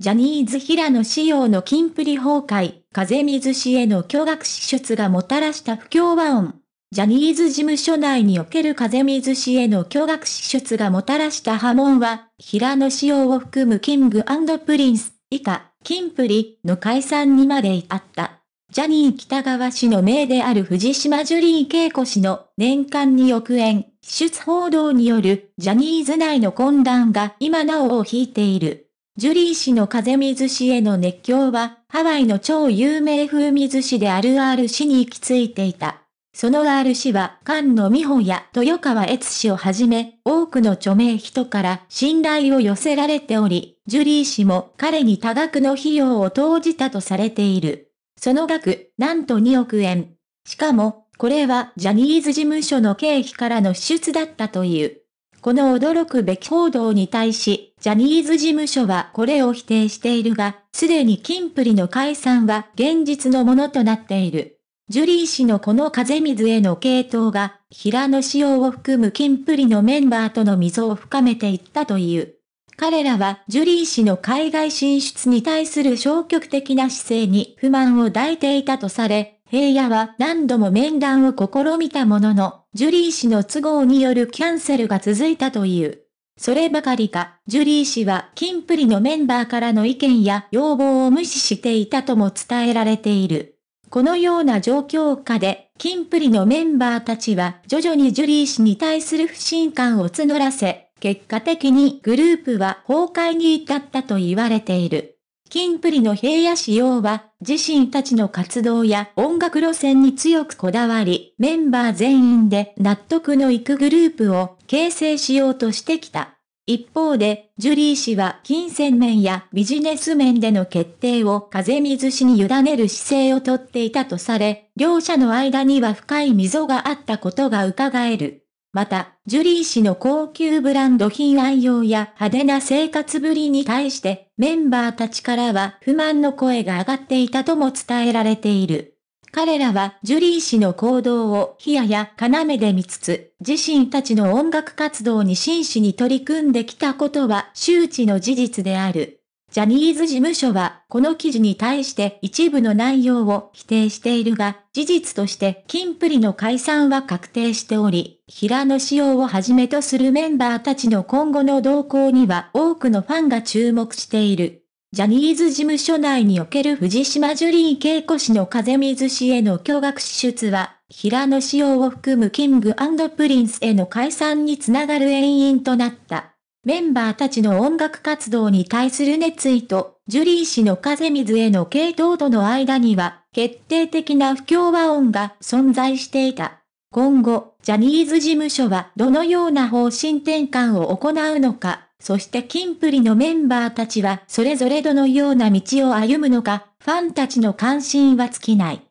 ジャニーズ平野仕様の金プリ崩壊、風水氏への巨額支出がもたらした不協和音。ジャニーズ事務所内における風水氏への巨額支出がもたらした波紋は、平野仕様を含むキングプリンス、以下、金プリの解散にまであった。ジャニー北川氏の名である藤島ジュリー景子氏の年間2億円支出報道によるジャニーズ内の混乱が今なおを引いている。ジュリー氏の風水師への熱狂は、ハワイの超有名風水師である R 氏に行き着いていた。その R 氏は、菅野美穂や豊川悦氏をはじめ、多くの著名人から信頼を寄せられており、ジュリー氏も彼に多額の費用を投じたとされている。その額、なんと2億円。しかも、これはジャニーズ事務所の経費からの支出だったという。この驚くべき報道に対し、ジャニーズ事務所はこれを否定しているが、すでに金プリの解散は現実のものとなっている。ジュリー氏のこの風水への系統が、平野紫耀を含む金プリのメンバーとの溝を深めていったという。彼らはジュリー氏の海外進出に対する消極的な姿勢に不満を抱いていたとされ、平野は何度も面談を試みたものの、ジュリー氏の都合によるキャンセルが続いたという。そればかりか、ジュリー氏はキンプリのメンバーからの意見や要望を無視していたとも伝えられている。このような状況下で、キンプリのメンバーたちは徐々にジュリー氏に対する不信感を募らせ、結果的にグループは崩壊に至ったと言われている。金プリの平野仕様は、自身たちの活動や音楽路線に強くこだわり、メンバー全員で納得のいくグループを形成しようとしてきた。一方で、ジュリー氏は金銭面やビジネス面での決定を風水氏に委ねる姿勢をとっていたとされ、両者の間には深い溝があったことが伺える。また、ジュリー氏の高級ブランド品愛用や派手な生活ぶりに対して、メンバーたちからは不満の声が上がっていたとも伝えられている。彼らはジュリー氏の行動を冷やや要で見つつ、自身たちの音楽活動に真摯に取り組んできたことは周知の事実である。ジャニーズ事務所は、この記事に対して一部の内容を否定しているが、事実として金プリの解散は確定しており、平野紫耀をはじめとするメンバーたちの今後の動向には多くのファンが注目している。ジャニーズ事務所内における藤島ジュリー景子氏の風水氏への巨額支出は、平野紫耀を含むキングプリンスへの解散につながる原因となった。メンバーたちの音楽活動に対する熱意と、ジュリー氏の風水への系統との間には、決定的な不協和音が存在していた。今後、ジャニーズ事務所はどのような方針転換を行うのか、そして金プリのメンバーたちはそれぞれどのような道を歩むのか、ファンたちの関心は尽きない。